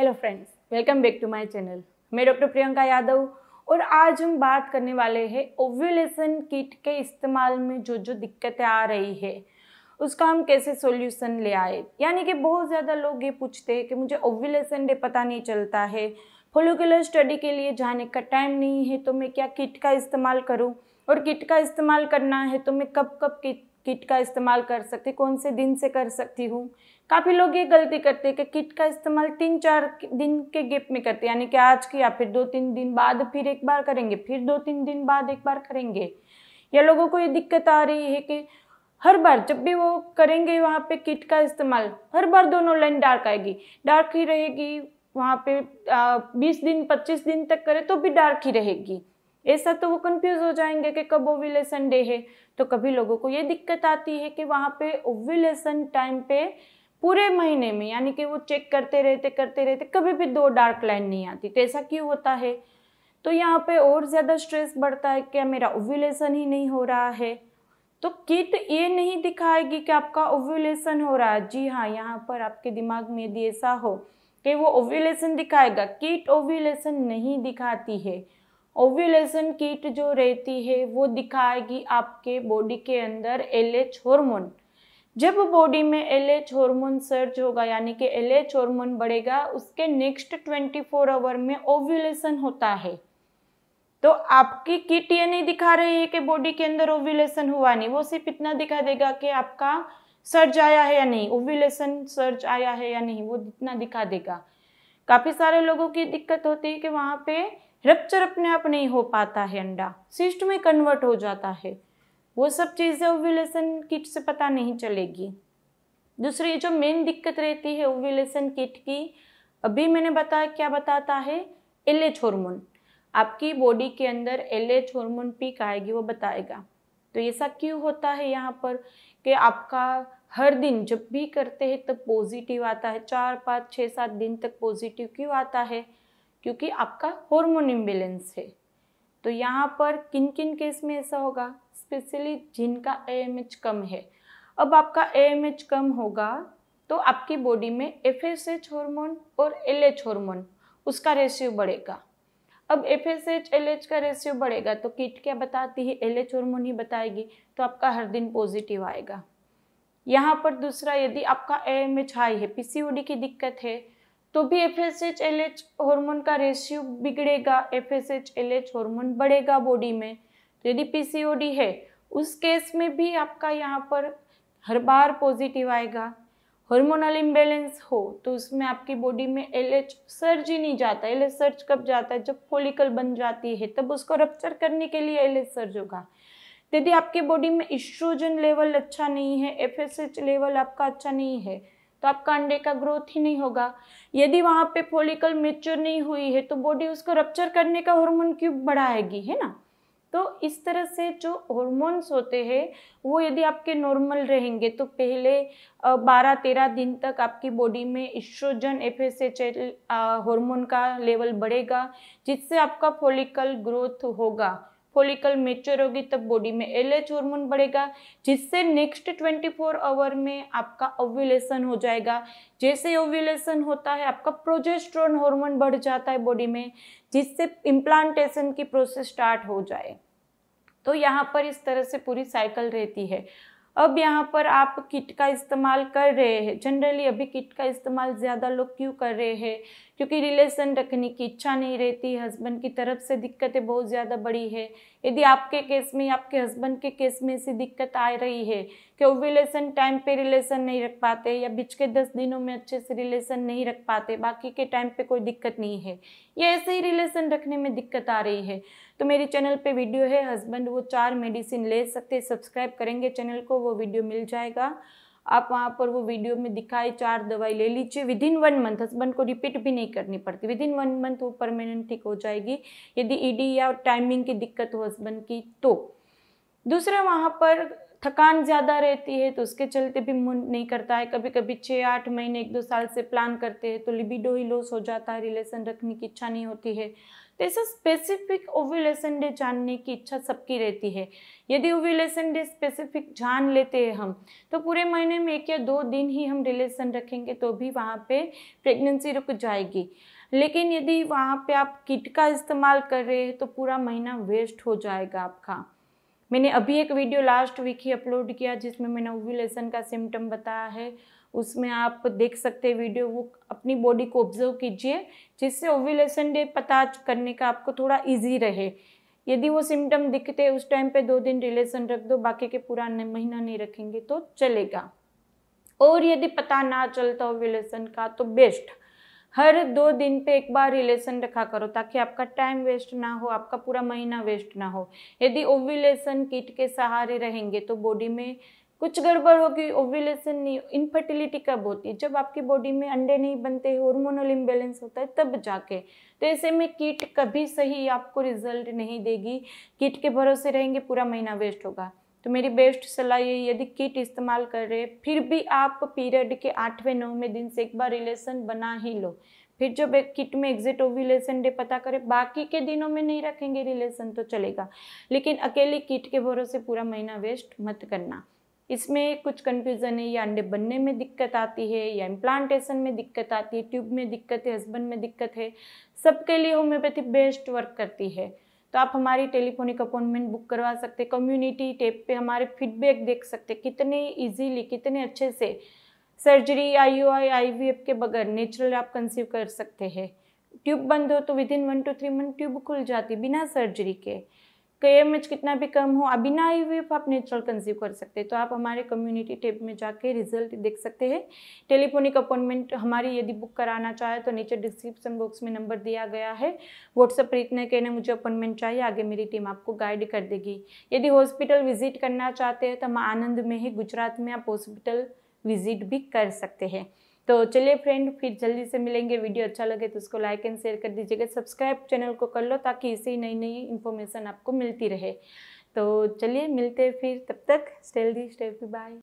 hello friends welcome back to my channel मैं doctor Priyanka Yadav और आज हम बात करने वाले हैं ओव्यूलेशन किट के इस्तेमाल में जो जो दिक्कतें आ रही है उसका हम कैसे सॉल्यूशन ले आए यानी कि बहुत ज़्यादा लोग ये पूछते हैं कि मुझे ओव्यूलेशन डे पता नहीं चलता है फोलिकुलर स्टडी के लिए जाने का टाइम नहीं है तो मैं क्या किट का इस्तेमाल करूँ और किट का इस्तेमाल करना है तो मैं कब कब किट किट का इस्तेमाल कर सकती कौन से दिन से कर सकती हूँ काफ़ी लोग ये गलती करते हैं कि किट का इस्तेमाल तीन चार दिन के गेप में करते हैं यानी कि आज की या फिर दो तीन दिन बाद फिर एक बार करेंगे फिर दो तीन दिन बाद एक बार करेंगे या लोगों को ये दिक्कत आ रही है कि हर बार जब भी वो करेंगे वहाँ पे किट का इस्तेमाल हर बार दोनों लाइन डार्क आएगी डार्क ही रहेगी वहाँ पे बीस दिन पच्चीस दिन तक करें तो भी डार्क ही रहेगी ऐसा तो वो कंफ्यूज हो जाएंगे कि कब ओव्यूलेशन डे है तो कभी लोगों को ये दिक्कत आती है कि वहाँ पे ओव्यूलेशन टाइम पे पूरे महीने में यानी कि वो चेक करते रहते करते रहते कभी भी दो डार्क लाइन नहीं आती तो ऐसा क्यों होता है तो यहाँ पे और ज़्यादा स्ट्रेस बढ़ता है क्या मेरा ओव्यूलेशन ही नहीं हो रहा है तो किट ये नहीं दिखाएगी कि आपका ओव्यूलेशन हो रहा है जी हाँ यहाँ पर आपके दिमाग में यदि ऐसा हो कि वो ओव्यूलेशन दिखाएगा किट ओव्यूलेशन नहीं दिखाती है ओव्यूलेशन किट जो रहती है वो दिखाएगी आपके बॉडी के अंदर एलएच हार्मोन जब बॉडी में एलएच हार्मोन सर्ज होगा यानी कि एलएच हार्मोन बढ़ेगा उसके नेक्स्ट 24 आवर में ओव्यूलेशन होता है तो आपकी किट ये नहीं दिखा रही है कि बॉडी के अंदर ओव्यूलेशन हुआ नहीं वो सिर्फ इतना दिखा देगा कि आपका सर्ज आया है या नहीं ओव्यूलेशन सर्ज आया है या नहीं वो इतना दिखा देगा काफ़ी सारे लोगों की दिक्कत होती है कि वहाँ पे रपचर अपने आप नहीं हो पाता है अंडा सिस्ट में कन्वर्ट हो जाता है वो सब चीज़ें ओव्यूलेशन किट से पता नहीं चलेगी दूसरी जो मेन दिक्कत रहती है ओव्यूलेशन किट की अभी मैंने बताया क्या बताता है एल एच हॉर्मोन आपकी बॉडी के अंदर एल एच हॉर्मोन पीक आएगी वो बताएगा तो ऐसा क्यों होता है यहाँ पर कि आपका हर दिन जब भी करते हैं तब पॉजिटिव आता है चार पाँच छः सात दिन तक पॉजिटिव क्यों आता है क्योंकि आपका हॉर्मोन इम्बेलेंस है तो यहाँ पर किन किन केस में ऐसा होगा स्पेशली जिनका ए कम है अब आपका ए कम होगा तो आपकी बॉडी में एफ एस एच हॉर्मोन और एल एच हॉर्मोन उसका रेशियो बढ़ेगा अब F S H L H का रेशियो बढ़ेगा तो किट क्या बताती है एल एच हॉर्मोन ही बताएगी तो आपका हर दिन पॉजिटिव आएगा यहाँ पर दूसरा यदि आपका ए एम एच हाई है पीसीओडी की दिक्कत है तो भी F S H L H hormone का रेशियो बिगड़ेगा F S H L H hormone बढ़ेगा बॉडी में तो यदि डी है उस केस में भी आपका यहाँ पर हर बार पॉजिटिव आएगा हॉर्मोनल इम्बेलेंस हो तो उसमें आपकी बॉडी में एल एच सर्ज ही नहीं जाता एल एच सर्ज कब जाता है जब फोलिकल बन जाती है तब उसको रप्चर करने के लिए एल एच सर्ज होगा यदि आपके बॉडी में इस्ट्रोजन लेवल अच्छा नहीं है एफ लेवल आपका अच्छा नहीं है तो आपका अंडे का ग्रोथ ही नहीं होगा यदि वहाँ पे फोलिकल मेच्योर नहीं हुई है तो बॉडी उसको रप्चर करने का हार्मोन क्यों बढ़ाएगी है ना तो इस तरह से जो हॉर्मोन्स होते हैं वो यदि आपके नॉर्मल रहेंगे तो पहले 12-13 दिन तक आपकी बॉडी में इस्ट्रोजन एफ एस हार्मोन का लेवल बढ़ेगा जिससे आपका फोलिकल ग्रोथ होगा फोलिकल मेच्योर होगी तब बॉडी में एल एच हॉर्मोन बढ़ेगा जिससे नेक्स्ट 24 आवर में आपका ओव्यूलेशन हो जाएगा जैसे ओव्यूलेशन होता है आपका प्रोजेस्ट्रोन हार्मोन बढ़ जाता है बॉडी में जिससे इम्प्लांटेशन की प्रोसेस स्टार्ट हो जाए तो यहाँ पर इस तरह से पूरी साइकिल रहती है अब यहाँ पर आप किट का इस्तेमाल कर रहे हैं जनरली अभी किट का इस्तेमाल ज़्यादा लोग क्यों कर रहे हैं क्योंकि रिलेशन रखने की इच्छा नहीं रहती हस्बैंड की तरफ से दिक्कतें बहुत ज़्यादा बड़ी है यदि आपके केस में आपके हस्बैंड के केस में ऐसी दिक्कत आ रही है कि वो रिलेशन टाइम पे रिलेशन नहीं रख पाते या बीच के दस दिनों में अच्छे से रिलेशन नहीं रख पाते बाकी के टाइम पे कोई दिक्कत नहीं है या ऐसे ही रिलेशन रखने में दिक्कत आ रही है तो मेरे चैनल पर वीडियो है हस्बैंड वो चार मेडिसिन ले सकते सब्सक्राइब करेंगे चैनल को वो वीडियो मिल जाएगा आप वहाँ पर वो वीडियो में दिखाए चार दवाई ले लीजिए within one month husband को रिपीट भी नहीं करनी पड़ती विद इन वन मंथ वो परमानेंट ठीक हो जाएगी यदि ईडी e या टाइमिंग की दिक्कत हो हस्बैंड की तो दूसरा वहाँ पर थकान ज़्यादा रहती है तो उसके चलते भी मन नहीं करता है कभी कभी छः आठ महीने एक दो साल से प्लान करते हैं तो लिबिडो ही लॉस हो जाता है रिलेशन रखने की इच्छा नहीं होती है तो ऐसा स्पेसिफिक ओव्यूलेशन डे जानने की इच्छा सबकी रहती है यदि ओव्यूलेशन डे स्पेसिफिक जान लेते हैं हम तो पूरे महीने में एक या दो दिन ही हम रिलेशन रखेंगे तो भी वहाँ पर प्रेगनेंसी रुक जाएगी लेकिन यदि वहाँ पे आप किट का इस्तेमाल कर रहे हैं तो पूरा महीना वेस्ट हो जाएगा आपका मैंने अभी एक वीडियो लास्ट वीक ही अपलोड किया जिसमें मैंने ओव्यूलेशन का सिम्टम बताया है उसमें आप देख सकते हैं वीडियो वो अपनी बॉडी को ऑब्जर्व कीजिए जिससे ओव्यूलेशन डे पता करने का आपको थोड़ा इजी रहे यदि वो सिम्टम दिखते उस टाइम पे दो दिन रिलेशन रख दो बाकी के पूरा महीना नहीं रखेंगे तो चलेगा और यदि पता ना चलता ओव्यूलेशन का तो बेस्ट हर दो दिन पे एक बार रिलेशन रखा करो ताकि आपका टाइम वेस्ट ना हो आपका पूरा महीना वेस्ट ना हो यदि ओव्यूलेशन किट के सहारे रहेंगे तो बॉडी में कुछ गड़बड़ होगी ओव्यूलेशन नहीं इनफर्टिलिटी कब होती है जब आपकी बॉडी में अंडे नहीं बनते हॉर्मोनल इम्बेलेंस होता है तब जाके तो ऐसे में किट कभी सही आपको रिजल्ट नहीं देगी किट के भरोसे रहेंगे पूरा महीना वेस्ट होगा तो मेरी बेस्ट सलाह ये यदि किट इस्तेमाल कर रहे फिर भी आप पीरियड के आठवें नौवें दिन से एक बार रिलेशन बना ही लो फिर जब किट में एग्जिट ओव्यूलेशन डे पता करें बाकी के दिनों में नहीं रखेंगे रिलेशन तो चलेगा लेकिन अकेले किट के भरोसे पूरा महीना वेस्ट मत करना इसमें कुछ कन्फ्यूज़न है या अंडे बनने में दिक्कत आती है या इम्प्लांटेशन में दिक्कत आती है ट्यूब में दिक्कत है हस्बैंड में दिक्कत है सबके लिए होम्योपैथी बेस्ट वर्क करती है तो आप हमारी टेलीफोनिक अपॉइंटमेंट बुक करवा सकते कम्युनिटी टेप पे हमारे फीडबैक देख सकते कितने इजीली कितने अच्छे से surgery I O I I V F के बगैर नेचुरल आप कंसीव कर सकते हैं ट्यूब बंद हो तो within one two three month tube खुल जाती बिना सर्जरी के के एम कितना भी कम हो अभी ना आई हुई आप नेचुरल कंज्यूम कर सकते हैं तो आप हमारे कम्युनिटी टेप में जाके रिजल्ट देख सकते हैं टेलीफोनिक अपॉइंटमेंट हमारी यदि बुक कराना चाहे तो नीचे डिस्क्रिप्शन बॉक्स में नंबर दिया गया है व्हाट्सअप पर इतने कहना मुझे अपॉइंटमेंट चाहिए आगे मेरी टीम आपको गाइड कर देगी यदि हॉस्पिटल विजिट करना चाहते हैं तो हम आनंद में ही गुजरात में आप हॉस्पिटल विजिट भी कर सकते हैं तो चलिए फ्रेंड फिर जल्दी से मिलेंगे वीडियो अच्छा लगे तो उसको लाइक एंड शेयर कर दीजिएगा सब्सक्राइब चैनल को कर लो ताकि इसी नई नई इन्फॉर्मेशन आपको मिलती रहे तो चलिए मिलते हैं फिर तब तक स्टेल दी स्टेल बाय